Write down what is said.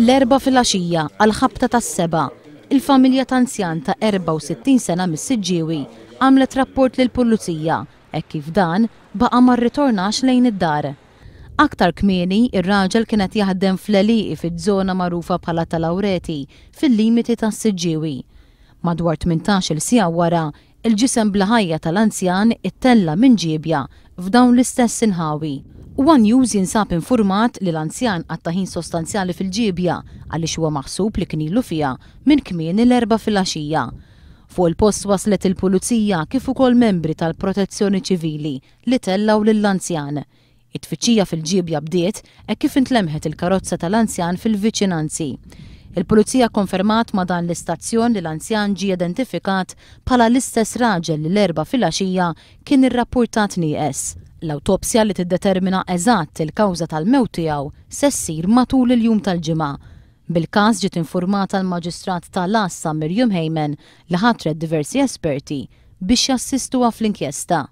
l-erba fil-axija għal-ħabta tas seba il-familja ta' anzjan ta' 64 sena mis siġġiewi għamlet rapport lil pulizija e kif dan baqa ma rritornax lejn id-dar. Aktar kmieni, ir-raġel kienet jaħdem fl-eliqi fiż-żona magħrufa bħala tal-awreti fil-limiti tas siġġiewi. Madwar 18 il sija wara, il-ġisem blaħajja tal-anzjan ittella minn ġibja f'dawn l-istess inħawi. One News jinsab informat li l-anzjan għattaħin sostanzjali fil-ġibja għalli huwa maħsub li knilu ilu fija minn kmien l-erba fil-axija. Fu l post waslet il-pulizija kif ukoll membri tal-protezzjoni ċivili li tellaw lill-anzjan. It-tfittxija fil-ġibja bdiet e kif intlemħet il-karozza tal-anzjan fil-viċinanzi. Il-Pulizija konfermat ma dan l-istazzjon li l-anzjan ġi identifikat pala l-istess raġel li l-erba fil-axija kien irrapportat nieqes. L-autopsja li tiddetermina eżatt il-kawża tal-mewt tiegħu sessir matul il-jum tal-ġimgħa. Bil-każ ġiet informata l-Maġistrat tal-Assa Mirjum Heyman li ħatret diversi esperti biex jassistuha fl-inkjesta.